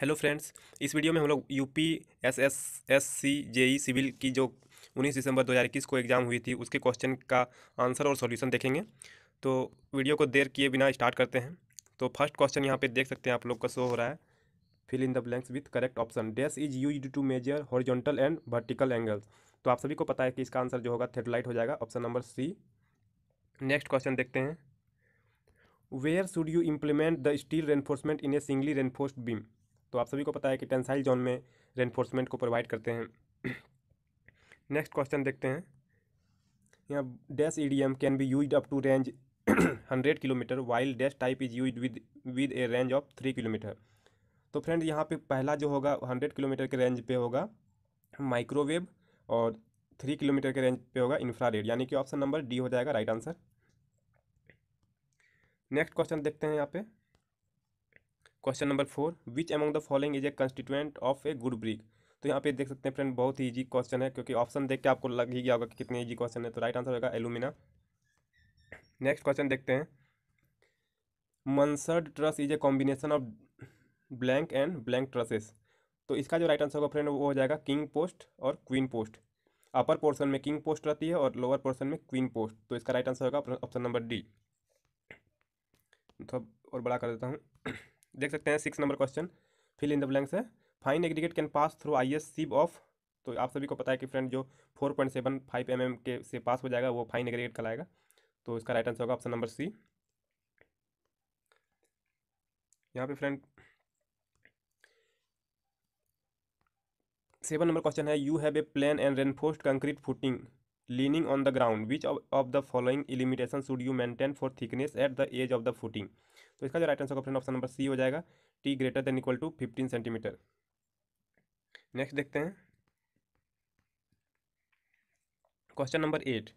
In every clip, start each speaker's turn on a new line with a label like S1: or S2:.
S1: hello friends इस video में हम लोग U P S S S C J E civil की जो 19 दिसंबर 2021 को एग्ज़ाम हुई थी उसके क्वेश्चन का आंसर और सॉल्यूशन देखेंगे तो वीडियो को देर किए बिना स्टार्ट करते हैं तो फर्स्ट क्वेश्चन यहाँ पे देख सकते हैं आप लोग का शो हो रहा है fill in the blanks with correct option dash is use to measure horizontal and vertical angles तो आप सभी को पता है कि इसका आंसर जो होगा थेटेलाइट हो जाएगा option number C next question देखते हैं where should you implement the steel reinforcement in a singly reinforced beam तो आप सभी को पता है कि टेंसाइल जोन में रेनफोर्समेंट को प्रोवाइड करते हैं नेक्स्ट क्वेश्चन देखते हैं यहाँ dash E D M can be use up to range hundred kilometre while dash type is use with with a range of three kilometre तो फ्रेंड यहाँ पे पहला जो होगा हंड्रेड किलोमीटर के रेंज पे होगा माइक्रोवेव और थ्री किलोमीटर के रेंज पे होगा इंफ्रारेड यानी कि ऑप्शन नंबर डी हो जाएगा राइट आंसर नेक्स्ट क्वेश्चन देखते हैं यहाँ पे question number four which among the following is a constituent of a good brick तो यहाँ पे देख सकते हैं फ्रेंड बहुत ही ईजी क्वेश्चन है क्योंकि ऑप्शन देख के आपको लग ही गया होगा कि कितने ईजी क्वेश्चन है तो राइट आंसर होगा एलुमिना नेक्स्ट क्वेश्चन देखते हैं mansard truss is a combination of blank and blank trusses तो इसका जो राइट आंसर होगा फ्रेंड वो हो जाएगा किंग पोस्ट और क्वीन पोस्ट अपर पोर्सन में किंग पोस्ट रहती है और लोअर पोर्सन में क्वीन पोस्ट तो इसका राइट आंसर होगा ऑप्शन नंबर डी थोड़ा और बड़ा कर देता हूँ देख सकते हैं six number question fill in the blanks है fine aggregate can pass through I S sieve of तो आप सभी को पता है कि फ्रेंड जो four point seven five M M के से पास हो जाएगा वो फाइन एग्रीगेट कहलाएगा तो इसका राइट आंसर होगा ऑप्शन नंबर सी यहाँ पे फ्रेंड सेवन नंबर क्वेश्चन है you have a plain and reinforced concrete footing leaning on the ground which of the following limitation should you maintain for thickness at the edge of the footing तो इसका जो right answer option option number C हो जाएगा T greater than equal to fifteen centimetre next देखते हैं question number eight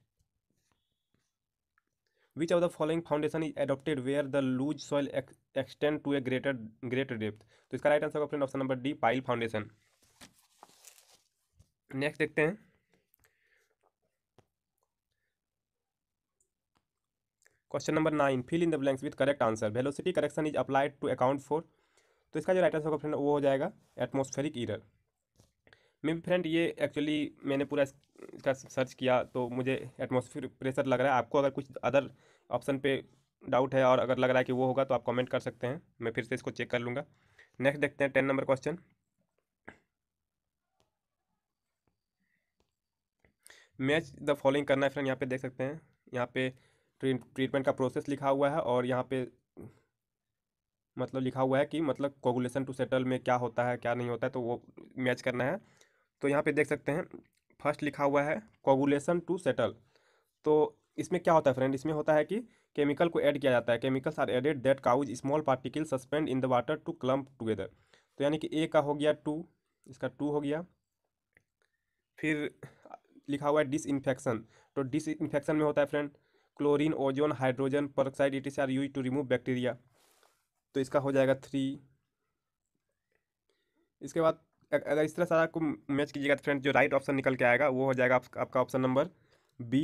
S1: which of the following foundation is adopted where the loose soil extend to a greater greater greater तो इसका right answer option option number D pile foundation next देखते हैं question number nine fill in the blanks with correct answer velocity correction is applied to account for तो इसका जो right answer होगा friend वो हो जाएगा atmospheric error may be friend ये एक्चुअली मैंने पूरा इसका सर्च किया तो मुझे एटमोसफियर प्रेशर लग रहा है आपको अगर कुछ अदर ऑप्शन पे डाउट है और अगर लग रहा है कि वो होगा तो आप कमेंट कर सकते हैं मैं फिर से इसको चेक कर लूँगा नेक्स्ट देखते हैं ten number question match the following करना है फ्रेंड यहाँ पे देख सकते हैं यहाँ पे ट्रीटमेंट का प्रोसेस लिखा हुआ है और यहाँ पे मतलब लिखा हुआ है कि मतलब कोगुलेशन टू सेटल में क्या होता है क्या नहीं होता है तो वो मैच करना है तो यहाँ पे देख सकते हैं फर्स्ट लिखा हुआ है कोगुलेशन टू सेटल तो इसमें क्या होता है फ्रेंड इसमें होता है कि केमिकल को ऐड किया जाता है chemicals are added that cause small particle suspend in the water to clump together तो यानी कि ए का हो गया टू इसका टू हो गया फिर लिखा हुआ है डिसइन्फेक्शन तो डिसइन्फेक्शन में होता है friend chlorine ozone hydrogen peroxide it are use to remove bacteria तो इसका हो जाएगा थ्री इसके बाद अगर इस तरह सारा आपको मैच कीजिएगा तो फ्रेंड जो राइट ऑप्शन निकल के आएगा वो हो जाएगा आप, आपका ऑप्शन नंबर बी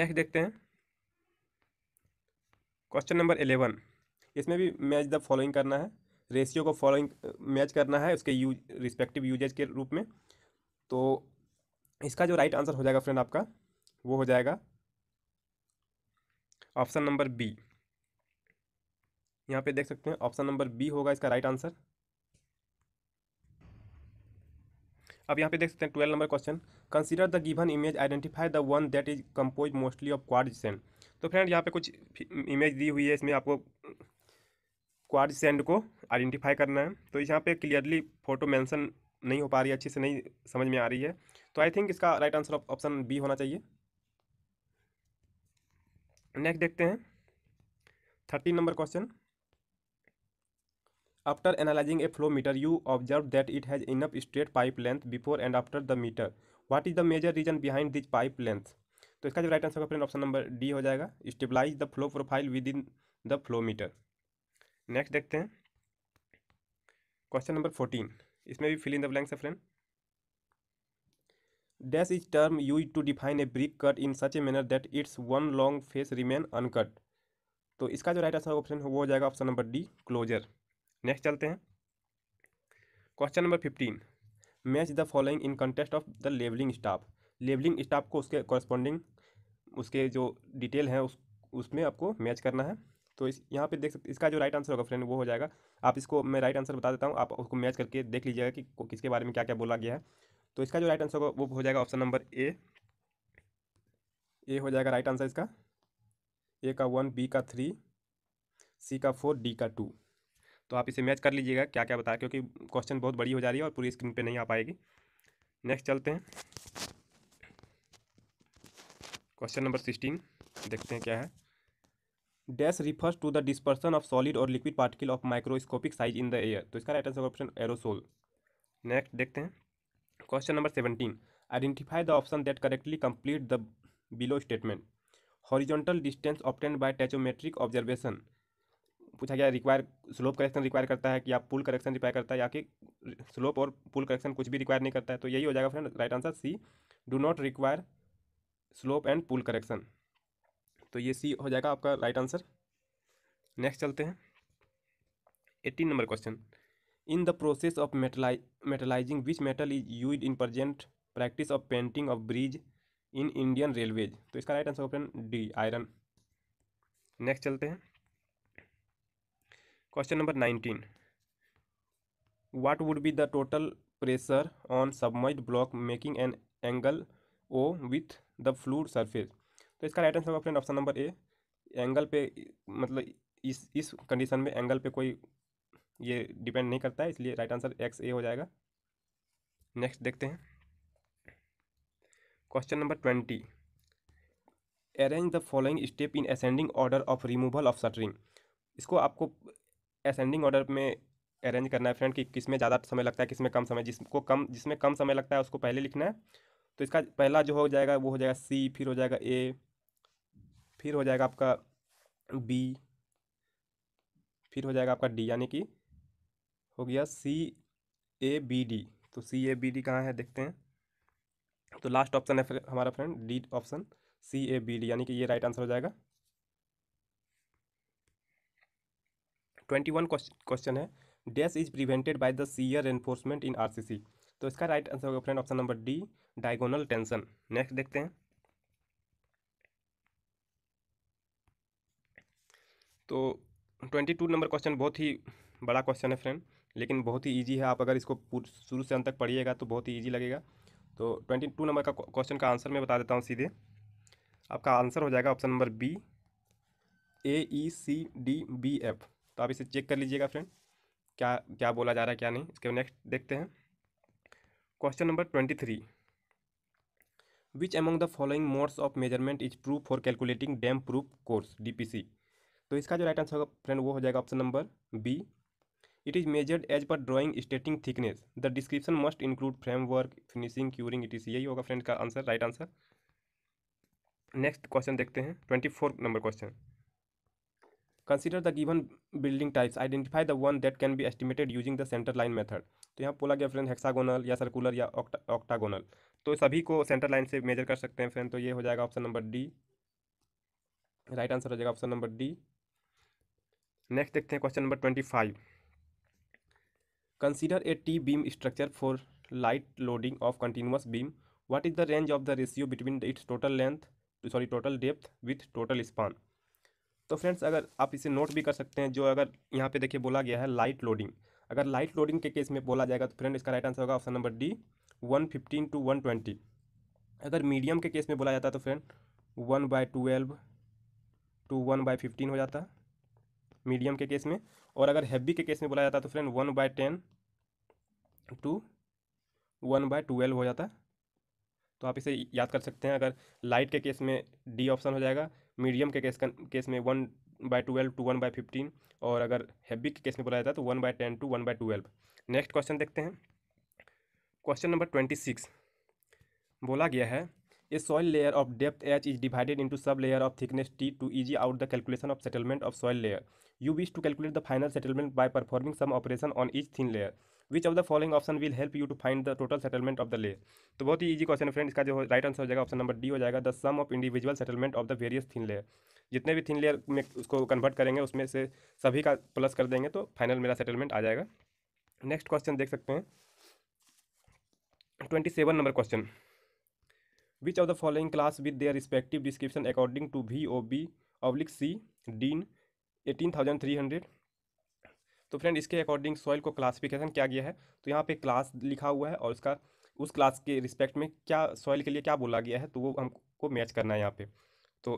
S1: नेक्स्ट देखते हैं क्वेश्चन नंबर एलेवन इसमें भी मैच द फॉलोइंग करना है रेशियो को फॉलोइंग मैच करना है उसके यूज रिस्पेक्टिव यूजेज के रूप में तो इसका जो राइट आंसर हो जाएगा फ्रेंड आपका वो हो जाएगा ऑप्शन नंबर बी यहाँ पे देख सकते हैं ऑप्शन नंबर बी होगा इसका राइट आंसर अब यहाँ पे देख सकते हैं twelve number question consider the given image identify the one that is compose mostly of quartz sand तो फ्रेंड यहाँ पे कुछ इमेज दी हुई है इसमें आपको क्वाड सेंड को आइडेंटिफाई करना है तो यहाँ पे क्लियरली फोटो मेंशन नहीं हो पा रही है अच्छे से नहीं समझ में आ रही है तो आई थिंक इसका राइट आंसर ऑप्शन बी होना चाहिए नेक्स्ट देखते हैं thirteen number question after analysing a flow meter you observe that it has enough straight pipe length before and after the meter what is the major reason behind this pipe length तो इसका जो right answer होगा friend option number D हो जाएगा stabilise the flow profile with in the flow meter next देखते हैं question number fourteen इसमें भी फिल इन द ब्लैंक्स है friend dash is term you to define a brick cut in such a manner that its one long face remain uncut तो इसका जो right answer option वो हो जाएगा option number D closer next चलते हैं question number fifteen match the following in context of the levelling staff levelling staff को उसके कॉरस्पॉन्डिंग उसके जो डिटेल हैं उस उसमें आपको मैच करना है तो इस यहाँ पे देख सकते इसका जो राइट आंसर होगा फ्रेंड वो हो जाएगा आप इसको मैं राइट आंसर बता देता हूँ आप उसको मैच करके देख लीजिएगा कि किसके बारे में क्या क्या बोला गया है तो इसका जो राइट आंसर होगा वो हो जाएगा ऑप्शन नंबर ए ए हो जाएगा राइट आंसर इसका ए का वन बी का थ्री सी का फोर डी का टू तो आप इसे मैच कर लीजिएगा क्या क्या बताया क्योंकि क्वेश्चन बहुत बड़ी हो जा रही है और पूरी स्क्रीन पे नहीं आ पाएगी नेक्स्ट चलते हैं क्वेश्चन नंबर सिक्सटीन देखते हैं क्या है dash refers to the dispersion of solid और liquid particle of microscopic size in the air तो इसका right answer option aerosol next देखते हैं question number seventeen identify the option that correctly complete the below statement horizontal distance obtained by tacheometric observation पूछा गया require slope correction require करता है कि आप पुल करेक्शन रिक्वायर करता है या कि स्लोप और पुल करेक्शन कुछ भी रिक्वायर नहीं करता है तो यही हो जाएगा friend right answer C do not require slope and pull correction तो ये सी हो जाएगा आपका राइट आंसर नेक्स्ट चलते हैं eighteen number question in the process of metalli metallising which metal is use in present practice of painting of bridge in Indian railways तो इसका right answer option D iron next चलते हैं question number nineteen what would be the total pressure on submerge block making an angle O with the fluid surface तो इसका right answer option option number A angle पे मतलब इस इस condition में angle पे कोई ये डिपेंड नहीं करता है इसलिए राइट आंसर एक्स ए हो जाएगा नेक्स्ट देखते हैं question number twenty arrange the following step in ascending order of removal of shuttering इसको आपको असेंडिंग ऑर्डर में अरेंज करना है फ्रेंड कि किस में ज़्यादा समय लगता है किस में कम समय जिसको कम जिसमें कम समय लगता है उसको पहले लिखना है तो इसका पहला जो हो जाएगा वो हो जाएगा सी फिर हो जाएगा ए फिर हो जाएगा आपका बी फिर हो जाएगा आपका डी यानी कि हो गया सी ए बी डी तो सी ए बी डी कहाँ है देखते हैं तो लास्ट ऑप्शन है हमारा friend D option C A B D यानी कि ये राइट आंसर हो जाएगा ट्वेंटी वन क्वेश्चन है dash is prevented by the shear enforcement in RCC तो इसका राइट आंसर होगा friend option number D diagonal tension next देखते हैं तो ट्वेंटी टू नंबर क्वेश्चन बहुत ही बड़ा क्वेश्चन है फ्रेंड लेकिन बहुत ही ईजी है आप अगर इसको शुरू से अंत तक पढ़िएगा तो बहुत ही ईजी लगेगा तो ट्वेंटी टू नंबर का क्वेश्चन का आंसर मैं बता देता हूँ सीधे आपका आंसर हो जाएगा option number B A E C D B F तो आप इसे चेक कर लीजिएगा फ्रेंड क्या क्या बोला जा रहा है क्या नहीं इसके नेक्स्ट देखते हैं question number twenty three which among the following modes of measurement is true for calculating damp proof course D तो इसका जो राइट आंसर होगा फ्रेंड वो हो जाएगा option number B it is measured as per per stating thickness the description must include framework finishing curing it is यही होगा friend का answer right answer next question देखते हैं twenty four number question consider the given building types identify the one that can be estimated using the centre line method तो यहाँ बोला गया friend hexagonal या सर्कुलर या ऑक्टागोनल तो सभी को सेंटर लाइन से मेजर कर सकते हैं फ्रेंड तो ये हो जाएगा option number D right answer हो जाएगा ऑप्शन नंबर डी नेक्स्ट देखते हैं question number twenty five consider a T beam structure for light loading of continuous beam What is the range of the ratio between its total length sorry total depth with total span तो friends अगर आप इसे note भी कर सकते हैं जो अगर यहाँ पे देखिए बोला गया है लाइट लोडिंग अगर लाइट लोडिंग के केस में बोला जाएगा तो फ्रेंड इसका राइट आंसर होगा option number D one fifteen to one twenty अगर मीडियम के केस में बोला जाता तो friend one by twelve to one by fifteen हो जाता मीडियम के केस में और अगर हैवी के केस में बोला जाता है तो friend one by ten to one by twelve हो जाता तो आप इसे याद कर सकते हैं अगर लाइट के केस में डी ऑप्शन हो जाएगा मीडियम के केस केस में one by twelve to one by fifteen और अगर हैवी के केस में बोला जाता है तो one by ten to one by twelve next question देखते हैं क्वेश्चन नंबर ट्वेंटी सिक्स बोला गया है a soil layer of depth H is divided into sub layer of thickness T to easy out the calculation of settlement of soil layer you wish to calculate the final settlement by performing some operation on each thin layer which of the following option will help you to find the total settlement of the layer तो बहुत ही easy question friend इसका जो right answer हो जाएगा option number D हो जाएगा the sum of individual settlement of the various thin layer जितने भी थिन लेयर में उसको कन्वर्ट करेंगे उसमें से सभी का प्लस कर देंगे तो फाइनल मेरा सेटलमेंट आ जाएगा नेक्स्ट क्वेश्चन देख सकते हैं twenty seven number question which of the following class with their respective description according to V O B public C dean eighteen thousand three hundred तो फ्रेंड इसके अकॉर्डिंग सॉइल को classification किया गया है तो यहाँ पे क्लास लिखा हुआ है और उसका उस क्लास के रिस्पेक्ट में क्या सॉइल के लिए क्या बोला गया है तो वो हमको मैच करना है यहाँ पे तो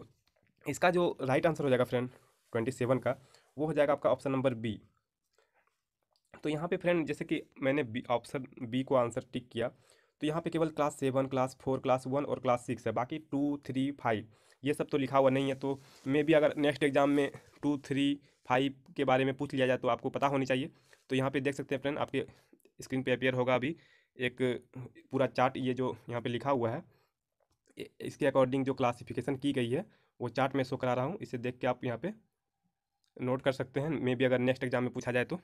S1: इसका जो राइट आंसर हो जाएगा फ्रेंड ट्वेंटी सेवन का वो हो जाएगा आपका ऑप्शन नंबर बी तो यहाँ पे फ्रेंड जैसे कि मैंने बी ऑप्शन बी को आंसर टिक किया तो यहाँ पे केवल class seven class four class one और क्लास सिक्स है बाकी टू थ्री फाइव ये सब तो लिखा हुआ नहीं है तो मे भी अगर नेक्स्ट एग्जाम में टू थ्री फाइव के बारे में पूछ लिया जाए तो आपको पता होनी चाहिए तो यहाँ पे देख सकते हैं फ्रेंड आपके स्क्रीन पे अपेयर होगा अभी एक पूरा चार्ट ये जो यहाँ पर लिखा हुआ है इसके अकॉर्डिंग जो क्लासिफिकेशन की गई है वो चार्ट में शो करा रहा हूँ इसे देख के आप यहाँ पे नोट कर सकते हैं मे भी अगर नेक्स्ट एग्जाम में पूछा जाए तो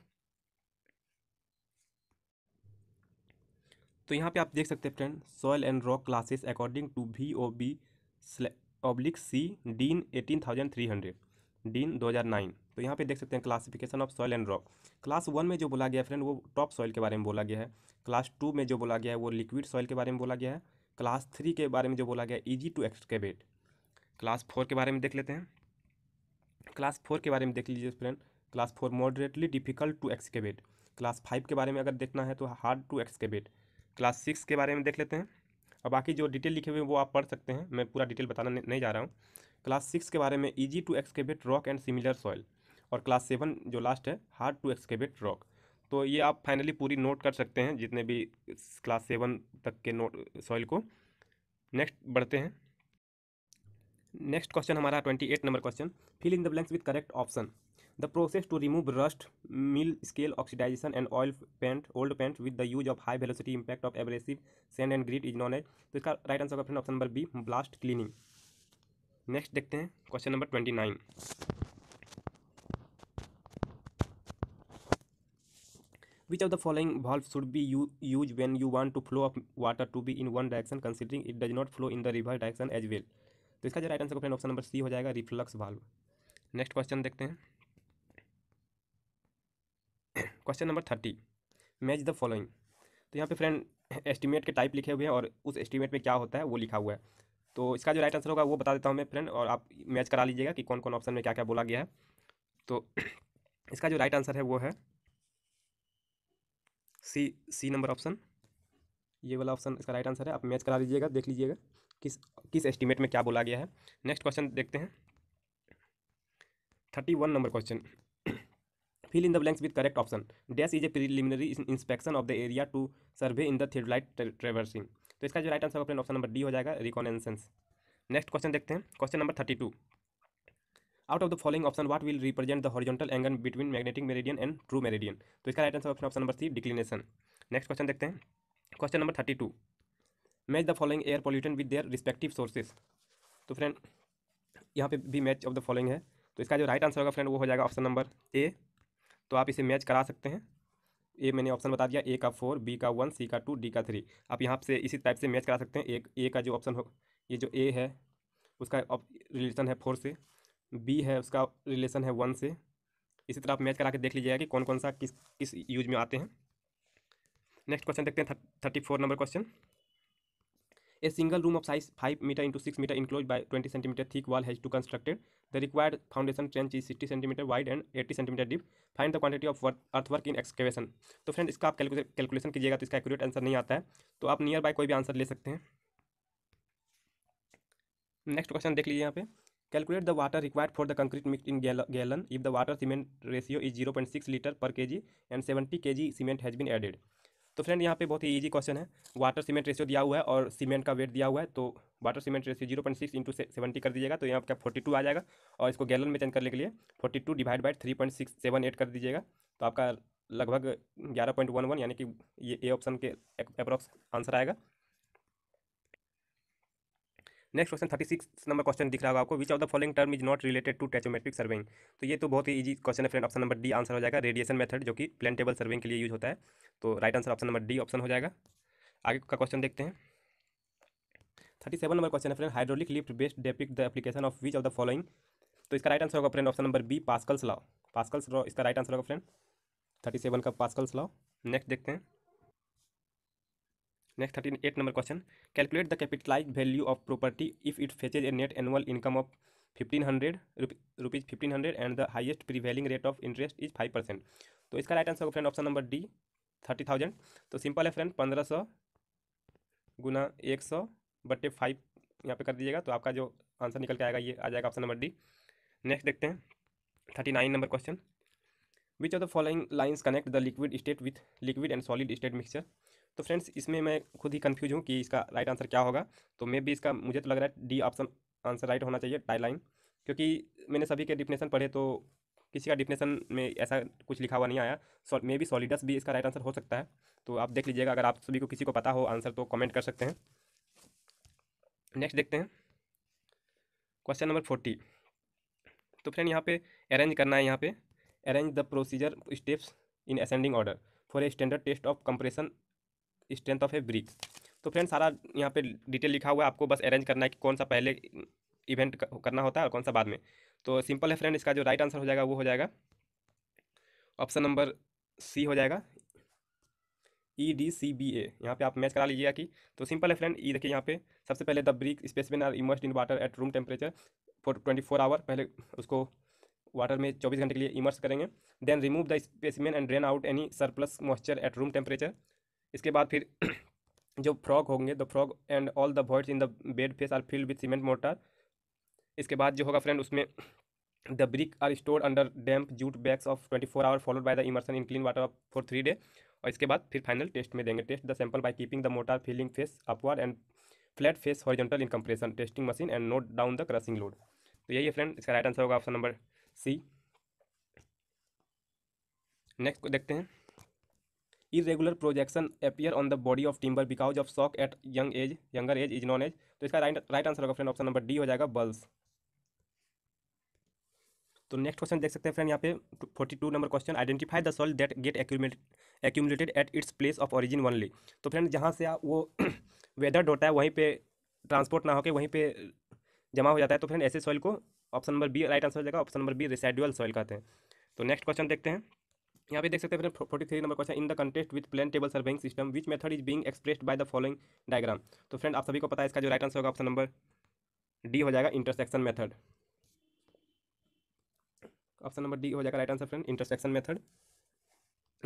S1: तो यहाँ पे आप देख सकते हैं friend soil and rock classes according to V O B oblique C dean eighteen thousand three hundred dean दो हज़ार नाइन तो यहाँ पे देख सकते हैं classification of soil and rock class one में जो बोला गया फ्रेंड वो टॉप सॉइल के बारे में बोला गया है क्लास टू में जो बोला गया है वो लिक्विड सॉइल के बारे में बोला गया है क्लास थ्री के बारे में जो बोला गया है easy to excavate class four के बारे में देख लेते हैं क्लास फोर के बारे में देख लीजिए friend class four moderately difficult to excavate class five के बारे में अगर देखना है तो hard to excavate class six के बारे में देख लेते हैं और बाकी जो डिटेल लिखे हुए हैं वो आप पढ़ सकते हैं मैं पूरा डिटेल बताना नहीं जा रहा हूँ क्लास सिक्स के बारे में easy to excavate rock and similar soil और क्लास सेवन जो लास्ट है हार्ड टू एक्सकेवेट रॉक तो ये आप फाइनली पूरी नोट कर सकते हैं जितने भी क्लास सेवन तक के नोट सॉइल को नेक्स्ट बढ़ते हैं नेक्स्ट क्वेश्चन हमारा twenty eight number question fill in the blanks with correct option the process to remove rust mill scale oxidization and oil paint old paint with the use of high velocity impact of abrasive sand and grit is known as तो इसका right answer option number B blast cleaning next देखते हैं question number twenty nine which of the following valve should be used when you want to flow of water to be in one direction considering it does not flow in the reverse direction as well तो इसका जो right answer option number C हो जाएगा reflux valve next question देखते हैं question number thirty match the following तो यहाँ पे फ्रेंड एस्टीमेट के टाइप लिखे हुए हैं और उस एस्टीमेट में क्या होता है वो लिखा हुआ है तो इसका जो राइट आंसर होगा वो बता देता हूँ मैं फ्रेंड और आप मैच करा लीजिएगा कि कौन कौन ऑप्शन में क्या क्या बोला गया है तो इसका जो राइट आंसर है वो है सी सी नंबर ऑप्शन ये वाला ऑप्शन इसका राइट आंसर है आप मैच करा लीजिएगा देख लीजिएगा किस किस एस्टीमेट में क्या बोला गया है नेक्स्ट क्वेश्चन देखते हैं thirty one number question fill in the blanks with correct option dash is a preliminary inspection of the area to survey in the third light traversing तो इसका जो राइट आंसर अपने ऑप्शन नंबर डी हो जाएगा reconnaissance next question देखते हैं question number thirty two out of the following option what will represent the horizontal angle between magnetic meridian and true meridian तो इसका right answer option option number C declination next question देखते हैं question number thirty two match the following air pollutant with their respective sources तो friend यहाँ पे भी match of the following है तो इसका जो राइट आंसर होगा फ्रेंड वो हो जाएगा ऑप्शन नंबर ए तो आप इसे मैच करा सकते हैं ए मैंने ऑप्शन बता दिया ए का फोर बी का वन सी का टू डी का थ्री आप यहाँ से इसी टाइप से मैच करा सकते हैं एक ए का जो ऑप्शन हो ये जो ए है उसका रिलेशन है फोर से बी है उसका रिलेशन है वन से इसी तरह आप मैच करा के देख लीजिएगा कि कौन कौन सा किस किस यूज में आते हैं नेक्स्ट क्वेश्चन देखते हैं thirty four number question a single room of size five metre into six metre enclose by twenty centimetre thick wall has to constructed The required foundation trench is 60 centimetre wide and 80 centimetre deep find the quantity of earthwork in excavation तो friend इसका आप calculation कीजिएगा तो इसका accurate answer नहीं आता है तो आप नियर बाय कोई भी आंसर ले सकते हैं नेक्स्ट क्वेश्चन देख लीजिए यहाँ पे calculate the water required for the concrete mix in gallon if the water cement ratio is zero point six litre per K G and seventy K G cement has been added तो friend यहाँ पे बहुत ही easy question है water cement ratio दिया हुआ है और सीमेंट का वेट दिया हुआ है तो water cement ratio zero point six into seventy कर दीजिएगा तो यहाँ आपका फोर्टी टू आ जाएगा और इसको गैलन में चेंज करने के लिए forty two divide by three point six seven eight कर दीजिएगा तो आपका लगभग ग्यारह पॉइंट वन वन यानी कि ये ए ऑप्शन के अप्रॉक्स आंसर आएगा next question thirty six number question दिख रहा होगा आपको which of the following term is not related to tacheometric surveying तो ये तो बहुत ही इजी क्वेश्चन है friend option number D answer हो जाएगा रेडिएशन मेथड जो कि प्लेन टेबल सर्विंग के लिए यूज होता है तो right answer option number D option हो जाएगा आगे का क्वेश्चन देखते हैं थर्टी सेवन नंबर क्वेश्चन है friend hydraulic lift best depict the application of which of the following तो इसका राइट आंसर होगा friend option number B Pascal's law Pascal's law इसका राइट आंसर होगा फ्रेंड थर्टी सेवन का Pascal's law next देखते हैं next thirteen eight number question calculate the capitalize value of property if it fetches a net annual income of fifteen hundred rupees fifteen hundred and the highest prevailing rate of interest is five percent तो इसका right answer friend option number D thirty thousand तो simple है friend पंद्रह सौ गुना एक सौ बटे five यहाँ पे कर दीजिएगा तो आपका जो आंसर निकल के आएगा ये आ जाएगा ऑप्शन नंबर डी नेक्स्ट देखते हैं thirty nine number question which of the following lines connect the liquid state with liquid and solid state mixture तो फ्रेंड्स इसमें मैं खुद ही कन्फ्यूज हूँ कि इसका राइट आंसर क्या होगा तो मे भी इसका मुझे तो लग रहा है डी ऑप्शन आंसर राइट होना चाहिए टाई लाइन क्योंकि मैंने सभी के डिफिनेशन पढ़े तो किसी का डिफिनेशन में ऐसा कुछ लिखा हुआ नहीं आया सो मे बी सॉलिडस भी इसका राइट आंसर हो सकता है तो आप देख लीजिएगा अगर आप सभी को किसी को पता हो आंसर तो कमेंट कर सकते हैं नेक्स्ट देखते हैं क्वेश्चन नंबर फोर्टी तो फ्रेंड यहाँ पे अरेंज करना है यहाँ पे arrange the procedure steps in ascending order for a standard test of compression strength of a brick तो फ्रेंड सारा यहाँ पे डिटेल लिखा हुआ है आपको बस अरेंज करना है कि कौन सा पहले इवेंट करना होता है और कौन सा बाद में तो सिंपल है फ्रेंड इसका जो राइट आंसर हो जाएगा वो हो जाएगा ऑप्शन नंबर सी हो जाएगा ई डी सी बी ए यहाँ पे आप मैच करा लीजिएगा कि तो सिंपल है फ्रेंड ई e देखिए यहाँ पे सबसे पहले the brick specimen are immersed in water at room temperature for twenty four hour पहले उसको वाटर में चौबीस घंटे के लिए इमर्स करेंगे then remove the specimen and drain out any surplus moisture at room temperature इसके बाद फिर जो फ्रॉक होंगे the frog and all the voids in the bed face are filled with cement mortar इसके बाद जो होगा फ्रेंड उसमें the brick are store under damp jute bags of twenty four hour followed by the immersion in clean water for three day और इसके बाद फिर final test में देंगे test the sample by keeping the mortar filling face upward and flat face horizontal in compression testing machine and note down the crushing load तो यही है friend इसका राइट आंसर होगा ऑप्शन नंबर सी नेक्स्ट को देखते हैं irregular projection appear on the body of timber because of shock at young age younger age is known as तो इसका राइट राइट आंसर होगा फ्रेंड ऑप्शन नंबर डी हो जाएगा balls तो next question देख सकते हैं फ्रेंड यहाँ पे forty two number question identify the salt that get accumulated at its place of origin only तो फ्रेंड जहाँ से वो वेदर होता है वहीं पे ट्रांसपोर्ट ना होकर वहीं पे जमा हो जाता है तो फ्रेंड ऐसे सॉइल को option number B right answer हो जाएगा option number B residual soil कहते हैं तो नेक्स्ट क्वेश्चन देखते हैं यहाँ पे देख सकते हैं अपने forty three number question in the context with plane table surveying system which method is being expressed by the following diagram तो फ्रेंड आप सभी को पता है इसका जो राइट आंसर होगा ऑप्शन नंबर डी हो जाएगा intersection method option number D हो जाएगा right answer friend intersection method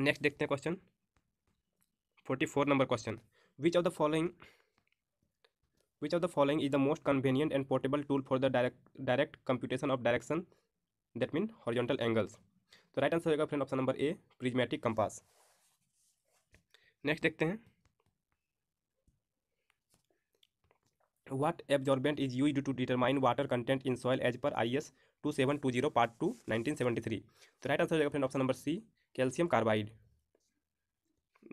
S1: next देखते हैं question forty four number question which of the following which of the following is the most convenient and portable tool for the direct direct computation of direction that mean horizontal angles तो right answer होगा friend option number A prismatic compass next देखते हैं what absorbent is use to determine water content in soil as per I S two seven two zero part two nineteen seventy three तो right answer होगा friend option number C calcium carbide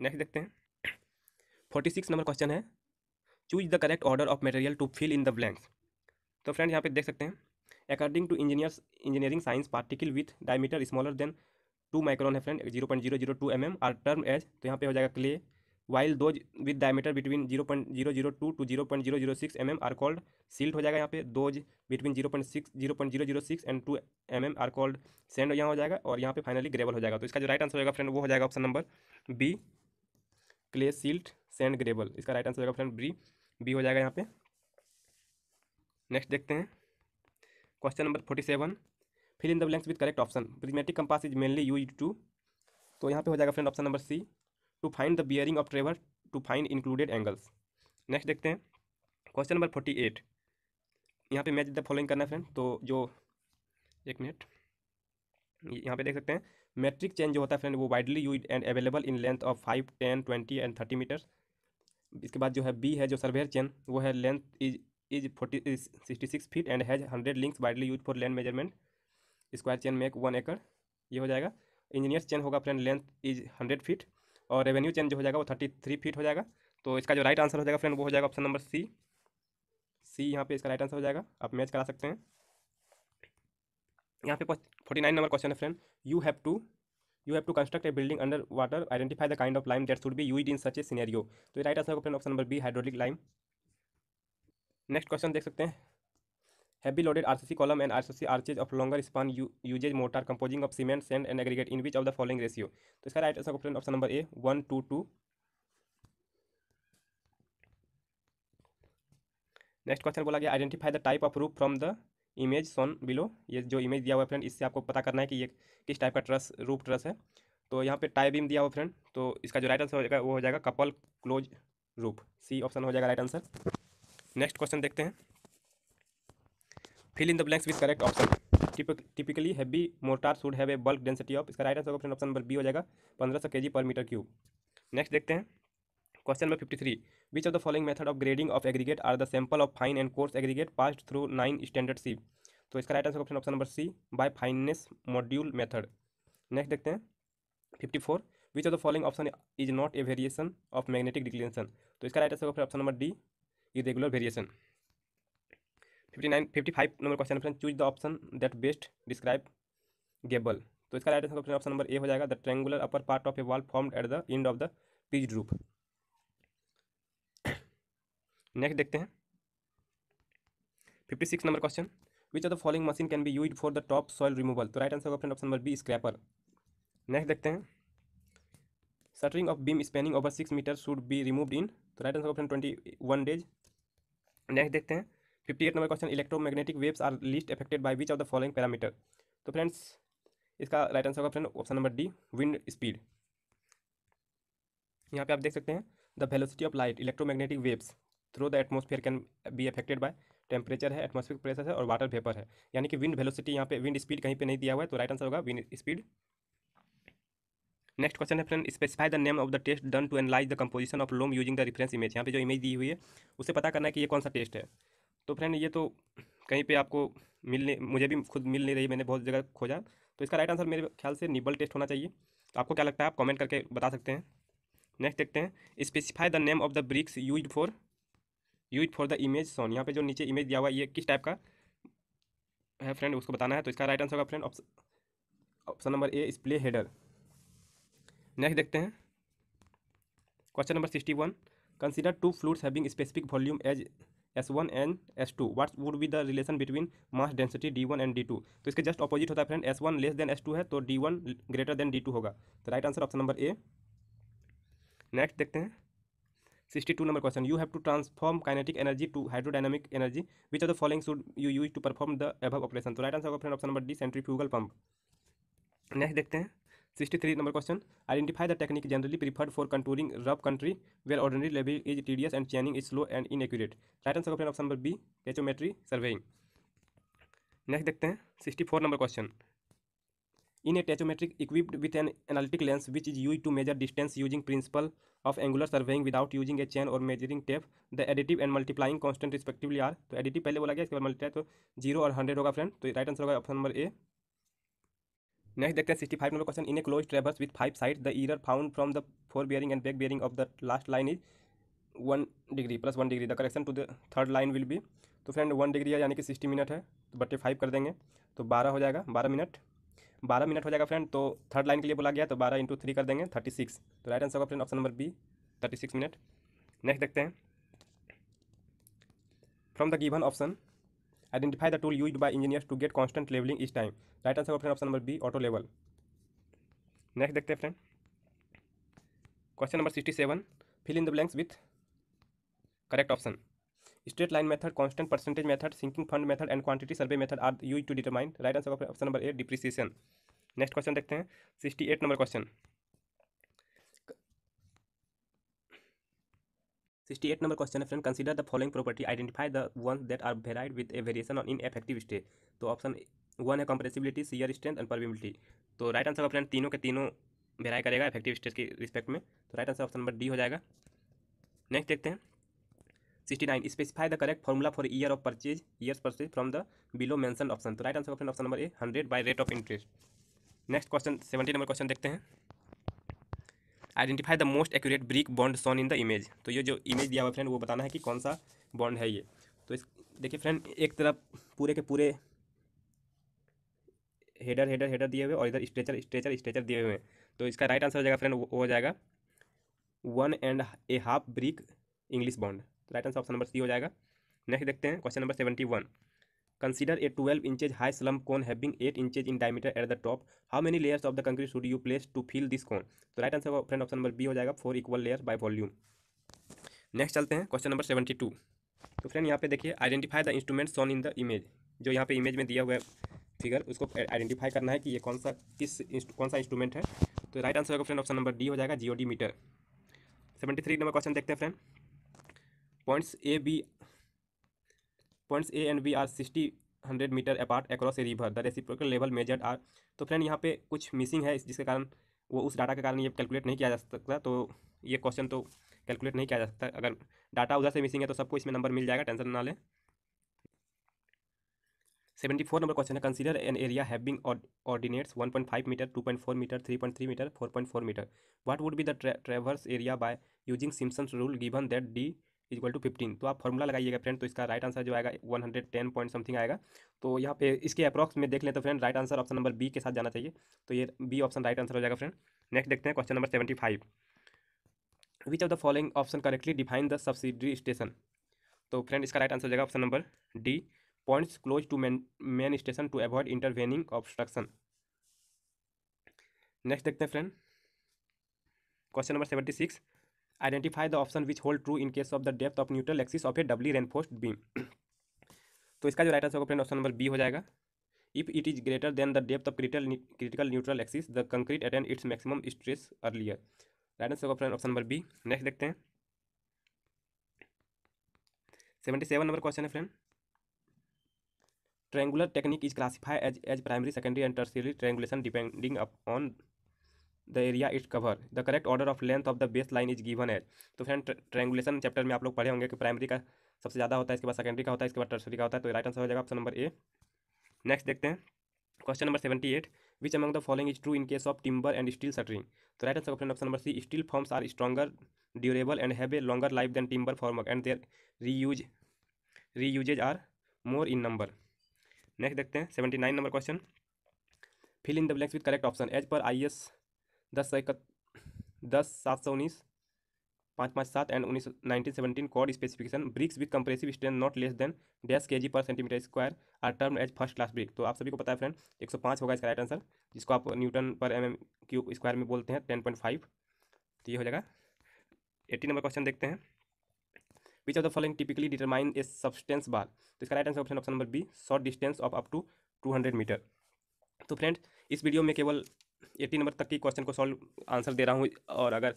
S1: next देखते हैं forty six number question है choose the correct order of material to fill in the blanks तो friend यहाँ पे देख सकते हैं according to engineers engineering science particle with diameter smaller than two micron है friend zero point zero zero two M M are term as तो यहाँ पे हो जाएगा clay while those with diameter between zero point zero zero two to zero point zero zero six M M are called sealed हो जाएगा यहाँ पे those between zero point six zero point zero zero six and two M M are called sand यहाँ हो जाएगा और यहाँ पे फाइनली ग्रेबल हो जाएगा तो इसका जो राइट आंसर होगा फ्रेंड वो हो जाएगा option number B clay silt sand gravel इसका राइट आंसर होगा फ्रेंड बी बी हो जाएगा यहाँ पे नेक्स्ट देखते हैं question number forty seven fill in the blanks with correct option prismatic compass is mainly use to तो यहाँ पे हो जाएगा friend option number C to find the bearing of traverse to find included angles next देखते हैं question number forty eight यहाँ पे match the following करना है फ्रेंड तो जो एक मिनट यहाँ पे देख सकते हैं मेट्रिक चेन जो होता है फ्रेंड वो widely use and available in length of five ten twenty and thirty metres इसके बाद जो है बी है जो सर्वेयर चेन वो है length is is forty sixty six feet and has hundred links widely use for land measurement square chain make one एकड़ ये हो जाएगा इंजीनियर चेन होगा friend length is hundred feet और रेवेन्यू चेन जो हो जाएगा वो थर्टी थ्री फीट हो जाएगा तो इसका जो राइट आंसर हो जाएगा फ्रेंड वो हो जाएगा ऑप्शन नंबर सी सी यहाँ पे इसका राइट आंसर हो जाएगा आप मैच करा सकते हैं यहाँ पे फोर्टी नाइन नंबर क्वेश्चन है friend you have to you have to construct a building under water identify the kind of lime that should be use in such a scenario तो राइट आंसर होगा friend option number B hydraulic lime next question देख सकते हैं heavy loaded RCC column and RCC arches of longer span uses mortar composing of cement sand and aggregate in which of the following ratio तो इसका right answer option option number A one two two next question बोला गया identify the type of roof from the image shown below ये जो image दिया हुआ है friend इससे आपको पता करना है कि ये किस टाइप का ट्रस रूफ ट्रस है तो यहाँ पे टाइप बीम दिया हुआ फ्रेंड तो इसका जो राइट आंसर हो जाएगा वो हो जाएगा couple close roof C option हो जाएगा राइट आंसर नेक्स्ट क्वेश्चन देखते हैं fill in the blanks with correct option typically heavy mortar should have a bulk density of इसका right answer option option number B हो जाएगा पंद्रह सौ के पर मीटर क्यूब नेक्स्ट देखते हैं question number fifty three which of the following method of grading of aggregate are the sample of fine and coarse aggregate pass through nine standard sieve तो इसका right answer option option number C by fineness modulus method next देखते हैं fifty four which of the following option is not a variation of magnetic declination तो इसका right answer option number D variation fifty nine fifty five number question option choose the option that best describe gable तो इसका right answer option option number A हो जाएगा the triangular upper part of a wall form at the end of the pitched roof next देखते हैं fifty six number question which of the following machine can be use for the top soil removal तो right answer option option number B scraper next देखते हैं shuttering of beam spanning over six metre should be removed in तो right answer option twenty one days next देखते हैं fifty eight number question electromagnetic waves are least affected by which of the following parameter तो friends इसका right answer होगा friend option number D wind speed यहाँ पे आप देख सकते हैं the velocity of light electromagnetic waves through the atmosphere can be affected by temperature है एटमोस्फेरिक प्रेशर है और वाटर वेपर है यानी कि विंड वेलोसिटी यहाँ पे विंड स्पीड कहीं पे नहीं दिया हुआ है तो राइट आंसर होगा विंड स्पीड नेक्स्ट क्वेश्चन है friend specify the name of the test done to analyse the composition of loam using the reference image यहाँ पे जो इमेज दी हुई है उसे पता करना है कि ये कौन सा टेस्ट है तो फ्रेंड ये तो कहीं पे आपको मिलने मुझे भी खुद मिल नहीं रही मैंने बहुत जगह खोजा तो इसका राइट आंसर मेरे ख्याल से निबल टेस्ट होना चाहिए तो आपको क्या लगता है आप कमेंट करके बता सकते हैं नेक्स्ट देखते हैं specify the name of the bricks use for use for the image shown यहाँ पे जो नीचे इमेज दिया हुआ है ये किस टाइप का है फ्रेंड उसको बताना है तो इसका राइट आंसर होगा friend option number A splay header next देखते हैं question number sixty one consider two fluids having specific volume as S one and S two what would be the relation between mass density D one and D two तो इसके just opposite होता है friend S one less than S two है तो D one greater than D two होगा तो right answer option number A next देखते हैं sixty two number question you have to transform kinetic energy to hydrodynamic energy which are the following should you use to perform the above operation तो right answer होगा friend option number D centrifugal pump next देखते हैं sixty three number question identify the technique generally preferred for contouring rough country where ordinary level is tedious and chaining is slow and inaccurate right answer option number B tacheometry surveying next देखते हैं sixty four number question in a tacheometric equipped with an anallactic lens which is use to measure distance using principle of angular surveying without using a chain और measuring tape the additive and multiplying constant respectively are तो additive पहले बोला गया इसके बाद multiply तो zero और hundred होगा फ्रेंड तो राइट आंसर होगा ऑप्शन नंबर ए नेक्स्ट देखते हैं sixty five number question in a close traverse with five side the error found from the fore bearing and back bearing of the last line is one degree plus one degree the correction to the third line will be तो friend one degree है यानी कि sixty minute है तो बट्टे five कर देंगे तो बारह हो जाएगा बारह मिनट बारह मिनट हो जाएगा फ्रेंड तो थर्ड लाइन के लिए बोला गया तो बारह इंटू थ्री कर देंगे थर्टी सिक्स तो राइट आंसर होगा friend option number B thirty six minute next देखते हैं from the given option identify the tool use by engineers to get constant levelling इस time right answer option option number B auto level next देखते हैं friend question number sixty seven fill in the blanks with correct option straight line method constant percentage method sinking fund method and quantity survey method are use to determine right answer option number A depreciation next question देखते हैं sixty eight number question sixty eight number question है friend consider the following property identify the one that are varied with a variation on in effective stress तो option one है compressibility shear strength and permeability तो right answer का friend तीनों के तीनों वेराई करेगा effective stage के रिस्पेक्ट में तो right answer option number D हो जाएगा नेक्स्ट देखते हैं sixty nine specify the correct formula for year of purchase year purchase from the below mention option तो right answer option option number A hundred by rate of interest next question seventy number question देखते हैं identify the most accurate brick bond shown in the image तो ये जो image दिया हुआ friend वो बताना है कि कौन सा बॉन्ड है ये तो इस देखिए फ्रेंड एक तरफ पूरे के पूरे हेडर हेडर हेडर दिए हुए और इधर स्ट्रेचर स्ट्रेचर स्ट्रेचर दिए हुए हैं तो इसका राइट आंसर हो जाएगा फ्रेंड वो हो जाएगा one and a half brick English bond तो right answer option number C हो जाएगा नेक्स्ट देखते हैं question number seventy one consider a twelve inches high slump cone having eight inches in diameter at the top how many layers of the concrete should you place to fill this cone तो right answer friend option number B हो जाएगा four equal layer by volume next चलते हैं question number seventy two तो friend यहाँ पे देखिए identify the instrument shown in the image जो यहाँ पे इमेज में दिया हुआ है फिगर उसको आइडेंटिफाई करना है कि ये कौन सा किस कौन सा इंस्ट्रूमेंट है तो राइट आंसर होगा फ्रेंड ऑप्शन नंबर डी हो जाएगा geodimeter seventy three number question देखते हैं friend points A B points A and B are sixty hundred metre apart across a river the reciprocal level measure are तो friend यहाँ पे कुछ missing है जिसके कारण वो उस डाटा के कारण ये कैलकुलेट नहीं किया जा सकता तो ये क्वेश्चन तो कैलकुलेट नहीं किया जा सकता अगर डाटा उधर से मिसिंग है तो सबको इसमें नंबर मिल जाएगा टेंशन ना लें सेवेंटी फोर नंबर क्वेश्चन है consider an area having ordinates one point five metre two point four metre three point three metre four point four metre what would be the traverse area by using Simpson's rule given that D equal to fifteen तो आप formula लगाइएगा friend तो इसका right answer जो आएगा one hundred ten point something आएगा तो यहाँ पे इसके अप्रॉक्स में देख लें तो friend right answer option number B के साथ जाना चाहिए तो ये बी ऑप्शन राइट आंसर हो जाएगा फ्रेंड नेक्स्ट देखते हैं question number seventy five which of the following option correctly define the subsidiary station तो फ्रेंड इसका राइट आंसर हो जाएगा option number D points close to main main station to avoid intervening obstruction next देखते हैं friend question number seventy six identify the option which hold true in case of the depth of neutral axis of a doubly reinforced beam तो इसका जो right answer होगा friend option number B हो जाएगा if it is greater than the depth of critical critical neutral axis the concrete attains its maximum stress earlier right answer होगा friend option number B next देखते हैं seventy seven number question है friend triangular technique is classify as as primary secondary and tertiary triangulation depending up on the area it cover the correct order of length of the base line is given as तो friend triangulation chapter में आप लोग पढ़े होंगे कि primary का सबसे ज़्यादा होता है इसके बाद सेकेंडरी का होता है इसके बाद टर्सरी का होता है तो राइट आंसर हो जाएगा ऑप्शन नंबर ए नेक्स्ट देखते हैं question number seventy eight which among the following is true in case of timber and steel shuttering तो right answer option option number C steel forms are stronger durable and have a longer life than timber formwork and their reuse reuses are more in number next देखते हैं seventy nine number question fill in the blanks with correct option as per I S दस सौ इकत दस सात सौ उन्नीस पाँच पाँच सात एंड उन्नीस nineteen seventeen code specification bricks with compressive strength not less than dash K G per centimetre square are term as first class brick तो आप सभी को पता है फ्रेंड एक सौ पाँच होगा इसका राइट आंसर जिसको आप न्यूटन पर एम एम क्यूब स्क्वायर में बोलते हैं टेन पॉइंट फाइव तो ये हो जाएगा एट्टी नंबर क्वेश्चन देखते हैं which of the following typically determine a subtense bar तो इसका right answer option option number B short distance of up to two hundred metre तो फ्रेंड इस वीडियो में केवल एट्टी नंबर तक की क्वेश्चन को सॉल्व आंसर दे रहा हूँ और अगर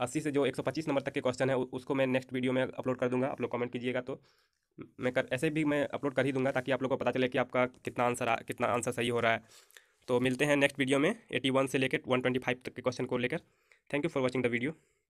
S1: अस्सी से जो एक सौ पच्चीस नंबर तक के क्वेश्चन है उसको मैं नेक्स्ट वीडियो में अपलोड कर दूँगा आप लोग कमेंट कीजिएगा तो मैं कर ऐसे भी मैं अपलोड कर ही दूंगा ताकि आप लोग को पता चले कि आपका कितना आंसर कितना आंसर सही हो रहा है तो मिलते हैं नेक्स्ट वीडियो में 81 वन से लेकर वन ट्वेंटी फाइव तक के क्वेश्चन को लेकर thank you for watching the video